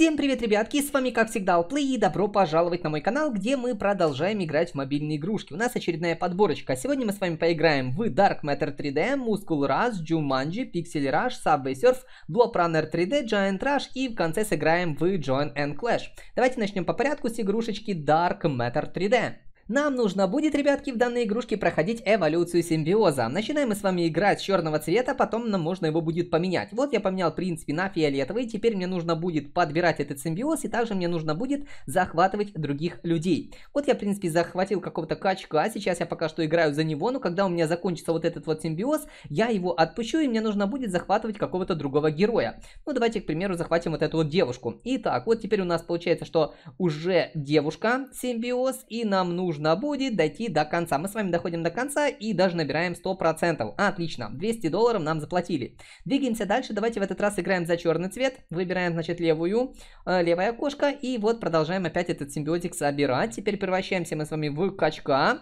Всем привет, ребятки, с вами как всегда Уплей и добро пожаловать на мой канал, где мы продолжаем играть в мобильные игрушки. У нас очередная подборочка, сегодня мы с вами поиграем в Dark Matter 3D, Muscle Rush, Jumanji, Pixel Rush, Subway Surf, Blob Runner 3D, Giant Rush и в конце сыграем в Join and Clash. Давайте начнем по порядку с игрушечки Dark Matter 3D. Нам нужно будет, ребятки, в данной игрушке проходить эволюцию симбиоза. Начинаем мы с вами играть с черного цвета, потом нам можно его будет поменять. Вот я поменял, в принципе, на фиолетовый. Теперь мне нужно будет подбирать этот симбиоз, и также мне нужно будет захватывать других людей. Вот я, в принципе, захватил какого-то качка. А сейчас я пока что играю за него, но когда у меня закончится вот этот вот симбиоз, я его отпущу, и мне нужно будет захватывать какого-то другого героя. Ну, давайте, к примеру, захватим вот эту вот девушку. Итак, вот теперь у нас получается, что уже девушка симбиоз, и нам нужно нужно будет дойти до конца. Мы с вами доходим до конца и даже набираем 100%. А, отлично, 200 долларов нам заплатили. Двигаемся дальше, давайте в этот раз играем за черный цвет. Выбираем, значит, левую, э, левое окошко. И вот продолжаем опять этот симбиотик собирать. Теперь превращаемся мы с вами в качка.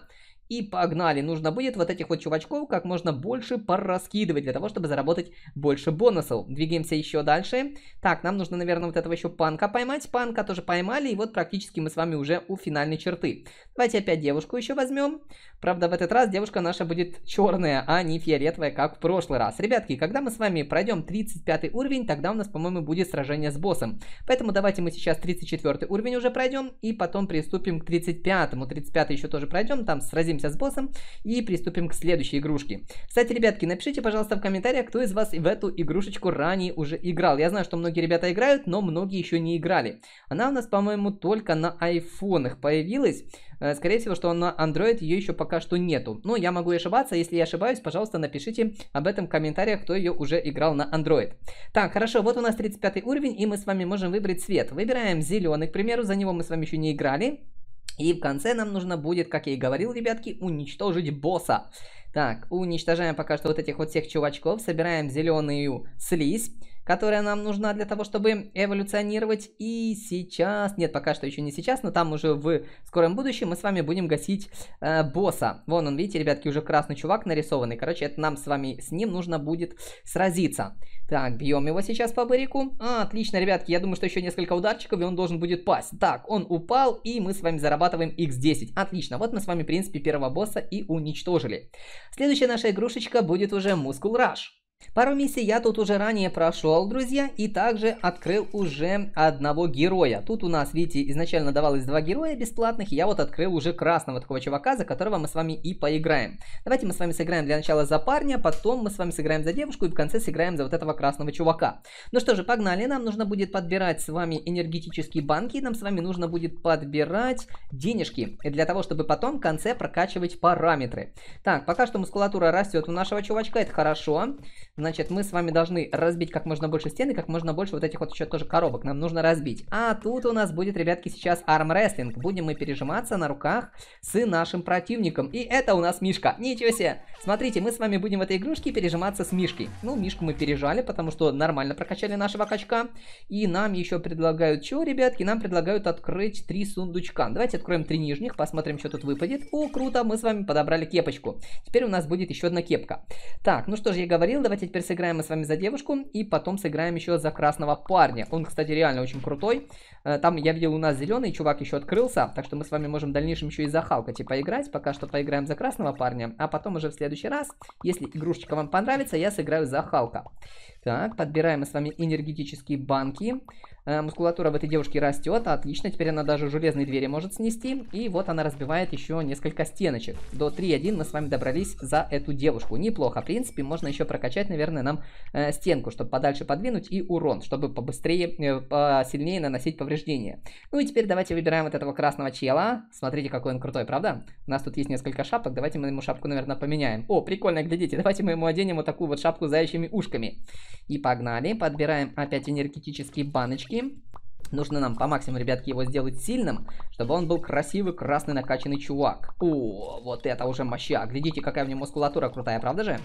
И погнали, нужно будет вот этих вот чувачков как можно больше пораскидывать, для того, чтобы заработать больше бонусов. Двигаемся еще дальше. Так, нам нужно, наверное, вот этого еще панка поймать. Панка тоже поймали, и вот практически мы с вами уже у финальной черты. Давайте опять девушку еще возьмем. Правда, в этот раз девушка наша будет черная, а не фиолетовая, как в прошлый раз. Ребятки, когда мы с вами пройдем 35 уровень, тогда у нас, по-моему, будет сражение с боссом. Поэтому давайте мы сейчас 34 уровень уже пройдем, и потом приступим к 35. -му. 35 еще тоже пройдем, там сразимся справимся с боссом и приступим к следующей игрушке. Кстати, ребятки, напишите, пожалуйста, в комментариях, кто из вас в эту игрушечку ранее уже играл. Я знаю, что многие ребята играют, но многие еще не играли. Она у нас, по-моему, только на айфонах появилась. Э, скорее всего, что на Android ее еще пока что нету. Но я могу ошибаться. Если я ошибаюсь, пожалуйста, напишите об этом в комментариях, кто ее уже играл на Android. Так, хорошо, вот у нас 35 уровень, и мы с вами можем выбрать цвет. Выбираем зеленый, к примеру, за него мы с вами еще не играли. И в конце нам нужно будет, как я и говорил, ребятки, уничтожить босса. Так, уничтожаем пока что вот этих вот всех чувачков, собираем зеленую слизь которая нам нужна для того, чтобы эволюционировать. И сейчас, нет, пока что еще не сейчас, но там уже в скором будущем мы с вами будем гасить э, босса. Вон он, видите, ребятки, уже красный чувак нарисованный. Короче, это нам с вами, с ним нужно будет сразиться. Так, бьем его сейчас по барику. А, отлично, ребятки, я думаю, что еще несколько ударчиков, и он должен будет пасть. Так, он упал, и мы с вами зарабатываем x10. Отлично, вот мы с вами, в принципе, первого босса и уничтожили. Следующая наша игрушечка будет уже Мускул Rush. Пару миссий я тут уже ранее прошел, друзья, и также открыл уже одного героя. Тут у нас, видите, изначально давалось два героя бесплатных, я вот открыл уже красного такого чувака, за которого мы с вами и поиграем. Давайте мы с вами сыграем для начала за парня, потом мы с вами сыграем за девушку и в конце сыграем за вот этого красного чувака. Ну что же, погнали, нам нужно будет подбирать с вами энергетические банки, нам с вами нужно будет подбирать денежки, для того, чтобы потом в конце прокачивать параметры. Так, пока что мускулатура растет у нашего чувачка, это хорошо. Значит, мы с вами должны разбить как можно больше стены, как можно больше вот этих вот еще тоже коробок. Нам нужно разбить. А тут у нас будет, ребятки, сейчас армрестлинг. Будем мы пережиматься на руках с нашим противником. И это у нас Мишка. Ничего себе! Смотрите, мы с вами будем в этой игрушке пережиматься с Мишкой. Ну, Мишку мы пережали, потому что нормально прокачали нашего качка. И нам еще предлагают, что, ребятки? Нам предлагают открыть три сундучка. Давайте откроем три нижних, посмотрим, что тут выпадет. О, круто, мы с вами подобрали кепочку. Теперь у нас будет еще одна кепка. Так, ну что же я говорил, давайте теперь сыграем мы с вами за девушку и потом сыграем еще за красного парня. Он, кстати, реально очень крутой. Э, там я видел у нас зеленый чувак еще открылся, так что мы с вами можем в дальнейшем еще и за Халкати типа, поиграть. Пока что поиграем за красного парня, а потом уже в следующий раз, если игрушечка вам понравится, я сыграю за Халка. Так, подбираем мы с вами энергетические банки. Э, мускулатура в этой девушке растет, отлично. Теперь она даже железные двери может снести. И вот она разбивает еще несколько стеночек. До 3-1 мы с вами добрались за эту девушку. Неплохо, в принципе, можно еще прокачать, наверное, нам э, стенку, чтобы подальше подвинуть и урон, чтобы побыстрее, э, посильнее наносить повреждения. Ну и теперь давайте выбираем вот этого красного чела. Смотрите, какой он крутой, правда? У нас тут есть несколько шапок, давайте мы ему шапку, наверное, поменяем. О, прикольно, глядите, давайте мы ему оденем вот такую вот шапку с заячьими ушками. И погнали. Подбираем опять энергетические баночки. Нужно нам по максимуму, ребятки, его сделать сильным, чтобы он был красивый, красный, накачанный чувак. О, вот это уже моща. Глядите, какая у него мускулатура крутая, правда же?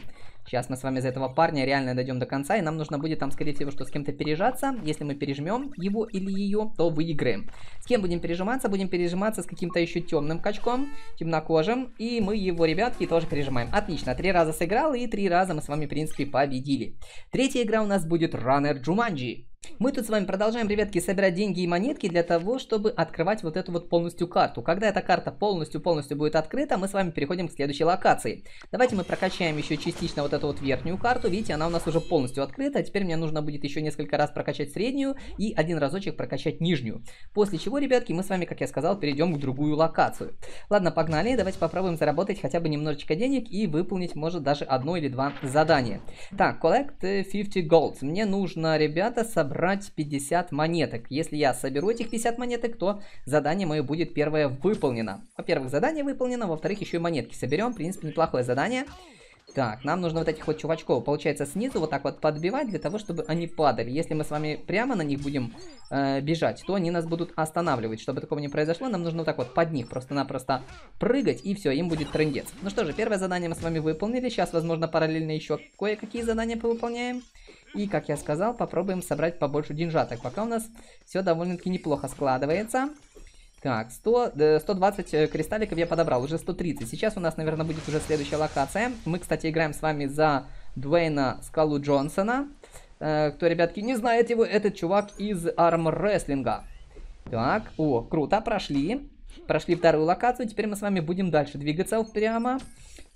Сейчас мы с вами за этого парня реально дойдем до конца, и нам нужно будет там, скорее всего, что с кем-то пережаться. Если мы пережмем его или ее, то выиграем. С кем будем пережиматься? Будем пережиматься с каким-то еще темным качком, темнокожим, и мы его, ребятки, тоже пережимаем. Отлично, три раза сыграл, и три раза мы с вами, в принципе, победили. Третья игра у нас будет Runner Джуманджи. Мы тут с вами продолжаем, ребятки, собирать деньги и монетки для того, чтобы открывать вот эту вот полностью карту. Когда эта карта полностью-полностью будет открыта, мы с вами переходим к следующей локации. Давайте мы прокачаем еще частично вот эту вот верхнюю карту. Видите, она у нас уже полностью открыта. Теперь мне нужно будет еще несколько раз прокачать среднюю и один разочек прокачать нижнюю. После чего, ребятки, мы с вами, как я сказал, перейдем к другую локацию. Ладно, погнали. Давайте попробуем заработать хотя бы немножечко денег и выполнить, может, даже одно или два задания. Так, collect 50 э, golds. Мне нужно, ребята, собрать собрать 50 монеток. Если я соберу этих 50 монеток, то задание мое будет первое выполнено. Во-первых, задание выполнено, во-вторых, еще и монетки соберем. В принципе, неплохое задание. Так, нам нужно вот этих вот чувачков, получается, снизу вот так вот подбивать, для того, чтобы они падали. Если мы с вами прямо на них будем э, бежать, то они нас будут останавливать. Чтобы такого не произошло, нам нужно вот так вот под них просто-напросто прыгать, и все, им будет трендец. Ну что же, первое задание мы с вами выполнили. Сейчас, возможно, параллельно еще кое-какие задания повыполняем. выполняем. И, как я сказал, попробуем собрать побольше деньжаток. Пока у нас все довольно-таки неплохо складывается. Так, 100, 120 э, э, кристалликов я подобрал, уже 130. Сейчас у нас, наверное, будет уже следующая локация. Мы, кстати, играем с вами за Дуэйна Скалу Джонсона. Э, кто, ребятки, не знает его, этот чувак из армрестлинга. Так, о, круто, прошли. Прошли вторую локацию, теперь мы с вами будем дальше двигаться прямо.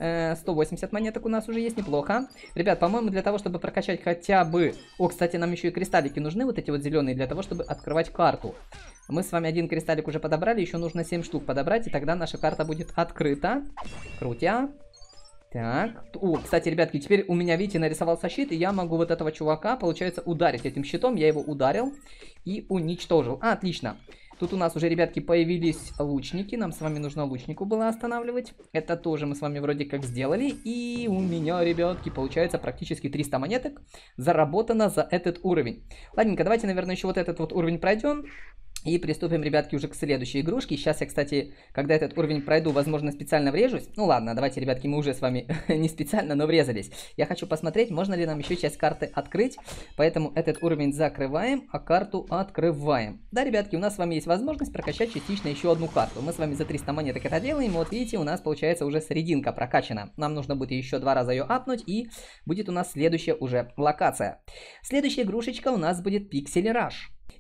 180 э, монеток у нас уже есть, неплохо. Ребят, по-моему, для того, чтобы прокачать хотя бы... О, кстати, нам еще и кристаллики нужны, вот эти вот зеленые, для того, чтобы открывать карту. Мы с вами один кристаллик уже подобрали, еще нужно 7 штук подобрать, и тогда наша карта будет открыта. Крутя. Так. О, кстати, ребятки, теперь у меня, видите, нарисовался щит, и я могу вот этого чувака, получается, ударить этим щитом. Я его ударил и уничтожил. А, отлично. Отлично. Тут у нас уже, ребятки, появились лучники. Нам с вами нужно лучнику было останавливать. Это тоже мы с вами вроде как сделали. И у меня, ребятки, получается практически 300 монеток заработано за этот уровень. Ладненько, давайте, наверное, еще вот этот вот уровень пройдем. И приступим, ребятки, уже к следующей игрушке. Сейчас я, кстати, когда этот уровень пройду, возможно, специально врежусь. Ну ладно, давайте, ребятки, мы уже с вами не специально, но врезались. Я хочу посмотреть, можно ли нам еще часть карты открыть. Поэтому этот уровень закрываем, а карту открываем. Да, ребятки, у нас с вами есть возможность прокачать частично еще одну карту. Мы с вами за 300 монеток это делаем. Вот видите, у нас получается уже серединка прокачана. Нам нужно будет еще два раза ее апнуть, и будет у нас следующая уже локация. Следующая игрушечка у нас будет Пиксель Rush.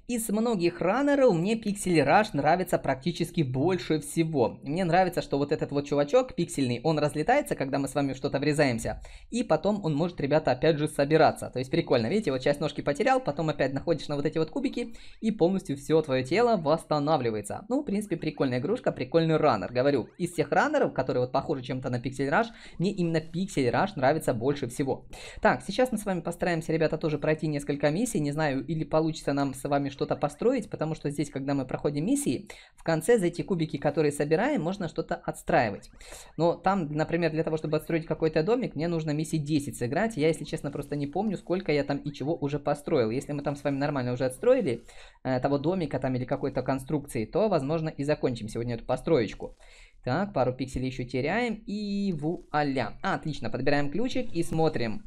Из многих раннеров мне пиксель раш нравится практически больше всего. Мне нравится, что вот этот вот чувачок пиксельный, он разлетается, когда мы с вами что-то врезаемся. И потом он может, ребята, опять же собираться. То есть прикольно, видите, вот часть ножки потерял, потом опять находишь на вот эти вот кубики, и полностью все твое тело восстанавливается. Ну, в принципе, прикольная игрушка, прикольный раннер. Говорю, из всех раннеров, которые вот похожи чем-то на пиксель раш, мне именно пиксель раш нравится больше всего. Так, сейчас мы с вами постараемся, ребята, тоже пройти несколько миссий. Не знаю, или получится нам с вами вами что-то построить, потому что здесь, когда мы проходим миссии, в конце за эти кубики, которые собираем, можно что-то отстраивать. Но там, например, для того, чтобы отстроить какой-то домик, мне нужно миссии 10 сыграть. Я, если честно, просто не помню, сколько я там и чего уже построил. Если мы там с вами нормально уже отстроили э, того домика там или какой-то конструкции, то, возможно, и закончим сегодня эту построечку. Так, пару пикселей еще теряем и вуаля. А, отлично, подбираем ключик и смотрим.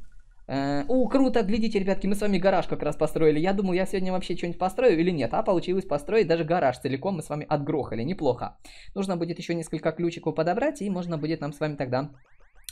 О, «Э, круто, глядите, ребятки, мы с вами гараж как раз построили. Я думаю, я сегодня вообще что-нибудь построю или нет. А получилось построить даже гараж целиком мы с вами отгрохали. Неплохо. Нужно будет еще несколько ключиков подобрать, и можно будет нам с вами тогда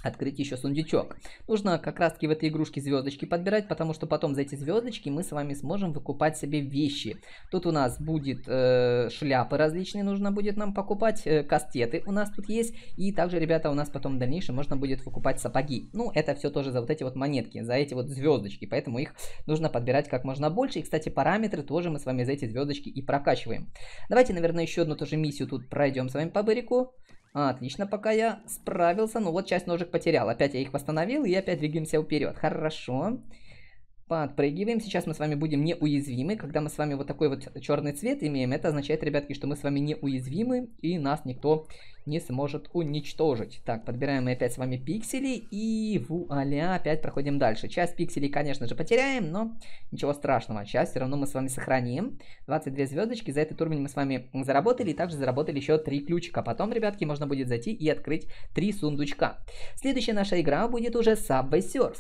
открыть еще сундучок. Нужно как раз таки в этой игрушке звездочки подбирать, потому что потом за эти звездочки мы с вами сможем выкупать себе вещи. Тут у нас будет э, шляпы различные, нужно будет нам покупать, э, кастеты у нас тут есть, и также, ребята, у нас потом в дальнейшем можно будет выкупать сапоги. Ну, это все тоже за вот эти вот монетки, за эти вот звездочки, поэтому их нужно подбирать как можно больше. И, кстати, параметры тоже мы с вами за эти звездочки и прокачиваем. Давайте, наверное, еще одну ту же миссию тут пройдем с вами по бырику. А, отлично, пока я справился. Ну вот часть ножек потерял. Опять я их восстановил и опять двигаемся вперед. Хорошо. Подпрыгиваем. Сейчас мы с вами будем неуязвимы. Когда мы с вами вот такой вот черный цвет имеем, это означает, ребятки, что мы с вами неуязвимы и нас никто не сможет уничтожить. Так, подбираем мы опять с вами пиксели и вуаля, опять проходим дальше. Часть пикселей, конечно же, потеряем, но ничего страшного. Часть все равно мы с вами сохраним. 22 звездочки, за этот уровень мы с вами заработали и также заработали еще 3 ключика. Потом, ребятки, можно будет зайти и открыть 3 сундучка. Следующая наша игра будет уже Subway Surf.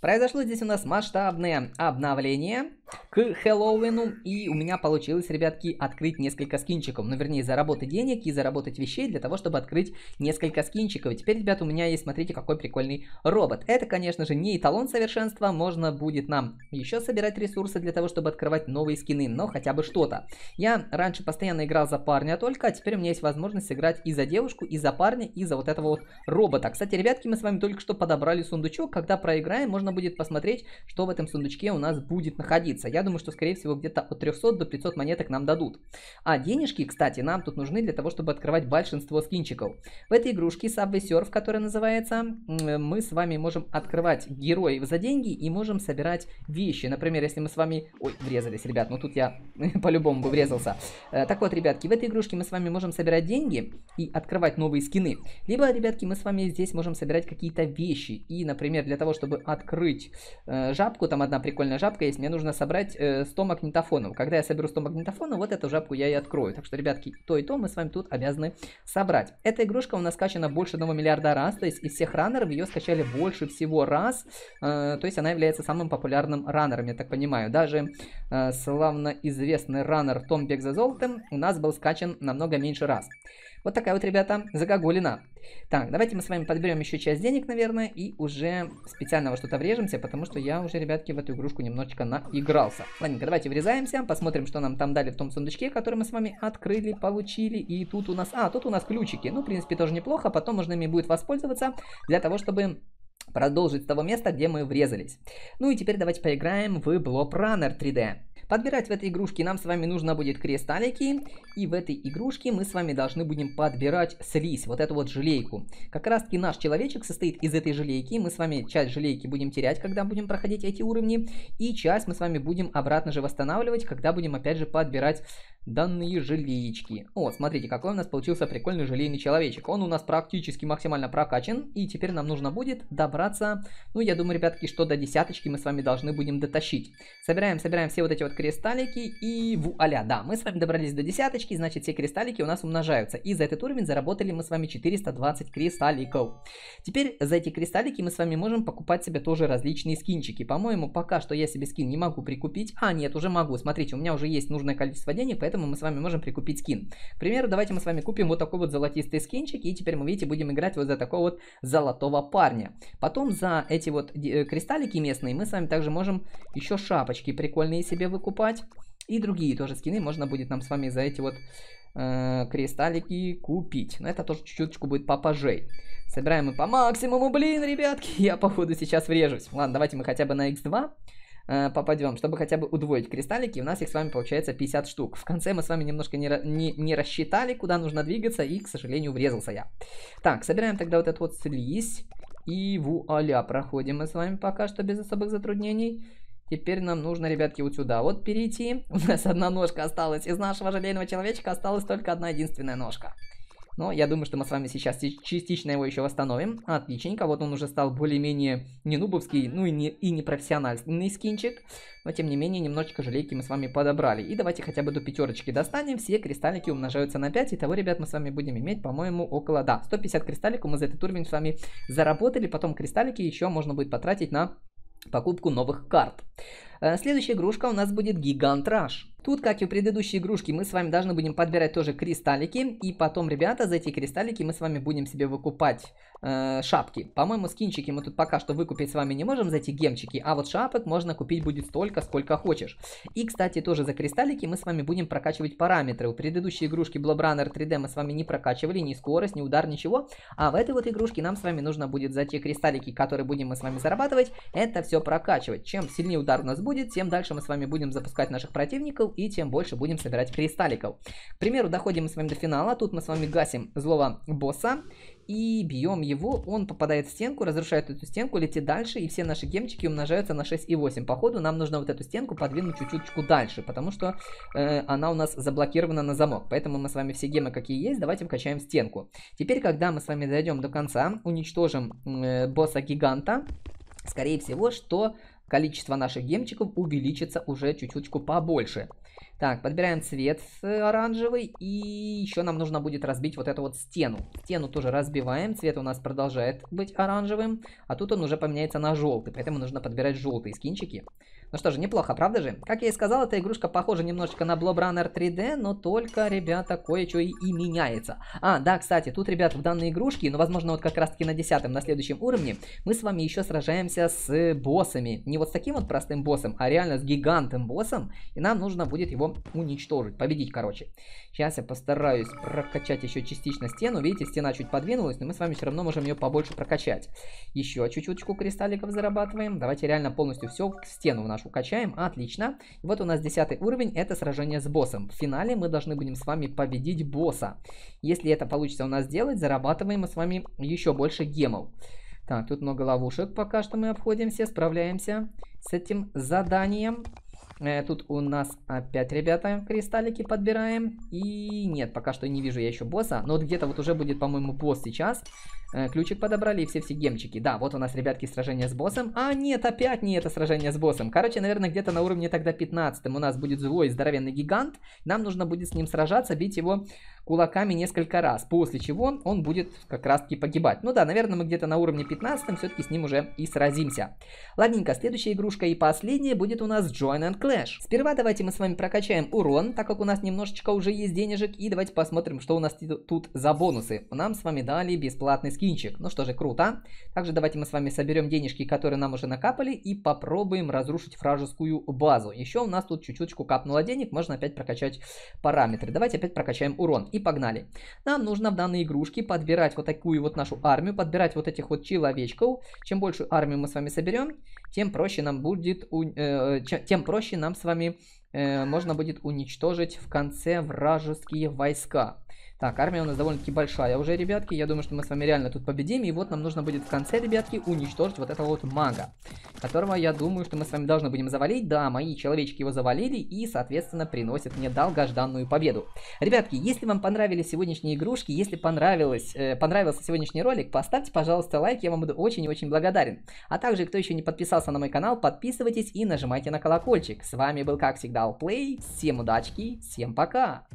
Произошло здесь у нас масштабное обновление к Хэллоуину. И у меня получилось, ребятки, открыть несколько скинчиков. Ну, вернее, заработать денег и заработать вещей для того, чтобы открыть несколько скинчиков. И теперь, ребят, у меня есть, смотрите, какой прикольный робот. Это, конечно же, не эталон совершенства. Можно будет нам еще собирать ресурсы для того, чтобы открывать новые скины. Но хотя бы что-то. Я раньше постоянно играл за парня только, а теперь у меня есть возможность играть и за девушку, и за парня, и за вот этого вот робота. Кстати, ребятки, мы с вами только что подобрали сундучок. Когда проиграем, можно будет посмотреть, что в этом сундучке у нас будет находиться продлится. Я думаю, что, скорее всего, где-то от 300 до 500 монеток нам дадут. А денежки, кстати, нам тут нужны для того, чтобы открывать большинство скинчиков. В этой игрушке Subway Surf, которая называется, мы с вами можем открывать героев за деньги и можем собирать вещи. Например, если мы с вами... Ой, врезались, ребят, ну тут я по-любому бы врезался. Э, так вот, ребятки, в этой игрушке мы с вами можем собирать деньги и открывать новые скины. Либо, ребятки, мы с вами здесь можем собирать какие-то вещи. И, например, для того, чтобы открыть э, жабку, там одна прикольная жабка есть, мне нужно собрать собрать э, 100 магнитофонов. Когда я соберу 100 магнитофонов, вот эту жабку я и открою. Так что, ребятки, то и то мы с вами тут обязаны собрать. Эта игрушка у нас скачана больше 1 миллиарда раз, то есть из всех раннеров ее скачали больше всего раз. Э, то есть она является самым популярным раннером, я так понимаю. Даже э, славно известный раннер Том Бег за золотом у нас был скачан намного меньше раз. Вот такая вот, ребята, загогулина. Так, давайте мы с вами подберем еще часть денег, наверное, и уже специально во что-то врежемся, потому что я уже, ребятки, в эту игрушку немножечко наигрался. Ладненько, давайте врезаемся, посмотрим, что нам там дали в том сундучке, который мы с вами открыли, получили. И тут у нас... А, тут у нас ключики. Ну, в принципе, тоже неплохо, потом можно ими будет воспользоваться для того, чтобы продолжить с того места, где мы врезались. Ну и теперь давайте поиграем в Blob Runner 3D. Подбирать в этой игрушке нам с вами нужно будет кристаллики, и в этой игрушке мы с вами должны будем подбирать слизь, вот эту вот желейку. Как раз таки наш человечек состоит из этой желейки, мы с вами часть желейки будем терять, когда будем проходить эти уровни, и часть мы с вами будем обратно же восстанавливать, когда будем опять же подбирать данные желеечки. О, смотрите, какой у нас получился прикольный желейный человечек. Он у нас практически максимально прокачан, и теперь нам нужно будет добрать набраться. Ну, я думаю, ребятки, что до десяточки мы с вами должны будем дотащить. Собираем, собираем все вот эти вот кристаллики и вуаля, да, мы с вами добрались до десяточки, значит, все кристаллики у нас умножаются. И за этот уровень заработали мы с вами 420 кристалликов. Теперь за эти кристаллики мы с вами можем покупать себе тоже различные скинчики. По-моему, пока что я себе скин не могу прикупить. А, нет, уже могу. Смотрите, у меня уже есть нужное количество денег, поэтому мы с вами можем прикупить скин. К примеру, давайте мы с вами купим вот такой вот золотистый скинчик, и теперь мы, видите, будем играть вот за такого вот золотого парня. Потом Потом за эти вот э, кристаллики местные мы с вами также можем еще шапочки прикольные себе выкупать. И другие тоже скины можно будет нам с вами за эти вот э, кристаллики купить. Но это тоже чуть-чуточку будет попажей. Собираем мы по максимуму, блин, ребятки, я походу сейчас врежусь. Ладно, давайте мы хотя бы на x2 э, попадем, чтобы хотя бы удвоить кристаллики. У нас их с вами получается 50 штук. В конце мы с вами немножко не, не, не рассчитали, куда нужно двигаться, и, к сожалению, врезался я. Так, собираем тогда вот этот вот слизь. И вуаля, проходим мы с вами пока что без особых затруднений. Теперь нам нужно, ребятки, вот сюда вот перейти. У нас одна ножка осталась. Из нашего желейного человечка осталась только одна единственная ножка. Но я думаю, что мы с вами сейчас частично его еще восстановим. Отличненько, вот он уже стал более-менее не нубовский, ну и не, и не профессиональный скинчик. Но тем не менее, немножечко желейки мы с вами подобрали. И давайте хотя бы до пятерочки достанем. Все кристаллики умножаются на 5. Итого, ребят, мы с вами будем иметь, по-моему, около, да, 150 кристалликов мы за этот уровень с вами заработали. Потом кристаллики еще можно будет потратить на покупку новых карт. Э, следующая игрушка у нас будет Гигант Раш. Тут, как и в предыдущей игрушке, мы с вами должны будем подбирать тоже кристаллики. И потом, ребята, за эти кристаллики мы с вами будем себе выкупать э, шапки. По-моему, скинчики мы тут пока что выкупить с вами не можем за эти гемчики. А вот шапок можно купить будет столько, сколько хочешь. И, кстати, тоже за кристаллики мы с вами будем прокачивать параметры. У предыдущей игрушки Blob Runner 3D мы с вами не прокачивали ни скорость, ни удар, ничего. А в этой вот игрушке нам с вами нужно будет за те кристаллики, которые будем мы с вами зарабатывать, это все прокачивать. Чем сильнее удар у нас будет, будет, тем дальше мы с вами будем запускать наших противников и тем больше будем собирать кристалликов. К примеру, доходим мы с вами до финала, тут мы с вами гасим злого босса и бьем его, он попадает в стенку, разрушает эту стенку, летит дальше, и все наши гемчики умножаются на 6 и 8. Походу, нам нужно вот эту стенку подвинуть чуть-чуть дальше, потому что э, она у нас заблокирована на замок. Поэтому мы с вами все гемы, какие есть, давайте вкачаем стенку. Теперь, когда мы с вами дойдем до конца, уничтожим э, босса-гиганта, скорее всего, что количество наших гемчиков увеличится уже чуть-чуточку побольше. Так, подбираем цвет оранжевый. И еще нам нужно будет разбить вот эту вот стену. Стену тоже разбиваем. Цвет у нас продолжает быть оранжевым. А тут он уже поменяется на желтый. Поэтому нужно подбирать желтые скинчики. Ну что же, неплохо, правда же? Как я и сказал, эта игрушка похожа немножечко на Blob Runner 3D, но только, ребята, кое-что и, и меняется. А, да, кстати, тут, ребят, в данной игрушке, ну, возможно, вот как раз-таки на 10 на следующем уровне, мы с вами еще сражаемся с боссами. Не вот с таким вот простым боссом, а реально с гигантом боссом, и нам нужно будет его уничтожить, победить, короче. Сейчас я постараюсь прокачать еще частично стену. Видите, стена чуть подвинулась, но мы с вами все равно можем ее побольше прокачать. Еще чуть-чуточку кристалликов зарабатываем. Давайте реально полностью все в стену в нашу нашу качаем. Отлично. И вот у нас 10 уровень, это сражение с боссом. В финале мы должны будем с вами победить босса. Если это получится у нас сделать, зарабатываем мы с вами еще больше гемов. Так, тут много ловушек, пока что мы обходимся, справляемся с этим заданием. Э, тут у нас опять, ребята, кристаллики подбираем. И нет, пока что не вижу я еще босса. Но вот где-то вот уже будет, по-моему, босс сейчас. Э, ключик подобрали и все-все гемчики. Да, вот у нас, ребятки, сражение с боссом. А, нет, опять не это сражение с боссом. Короче, наверное, где-то на уровне тогда 15 у нас будет злой здоровенный гигант. Нам нужно будет с ним сражаться, бить его кулаками несколько раз. После чего он будет как раз-таки погибать. Ну да, наверное, мы где-то на уровне 15 все-таки с ним уже и сразимся. Ладненько, следующая игрушка и последняя будет у нас Join and Clash. Clash. Сперва давайте мы с вами прокачаем урон, так как у нас немножечко уже есть денежек. И давайте посмотрим, что у нас тут за бонусы. Нам с вами дали бесплатный скинчик. Ну что же, круто. Также давайте мы с вами соберем денежки, которые нам уже накапали. И попробуем разрушить фражескую базу. Еще у нас тут чуть-чуточку капнуло денег. Можно опять прокачать параметры. Давайте опять прокачаем урон. И погнали. Нам нужно в данной игрушке подбирать вот такую вот нашу армию. Подбирать вот этих вот человечков. Чем больше армию мы с вами соберем, тем проще нам будет... Э, тем проще нам с вами э, можно будет уничтожить в конце вражеские войска. Так, армия у нас довольно-таки большая уже, ребятки. Я думаю, что мы с вами реально тут победим. И вот нам нужно будет в конце, ребятки, уничтожить вот этого вот мага. Которого, я думаю, что мы с вами должны будем завалить. Да, мои человечки его завалили и, соответственно, приносят мне долгожданную победу. Ребятки, если вам понравились сегодняшние игрушки, если понравилось, э, понравился сегодняшний ролик, поставьте, пожалуйста, лайк. Я вам буду очень и очень благодарен. А также, кто еще не подписался на мой канал, подписывайтесь и нажимайте на колокольчик. С вами был, как всегда, Алплей. Всем удачки, всем пока!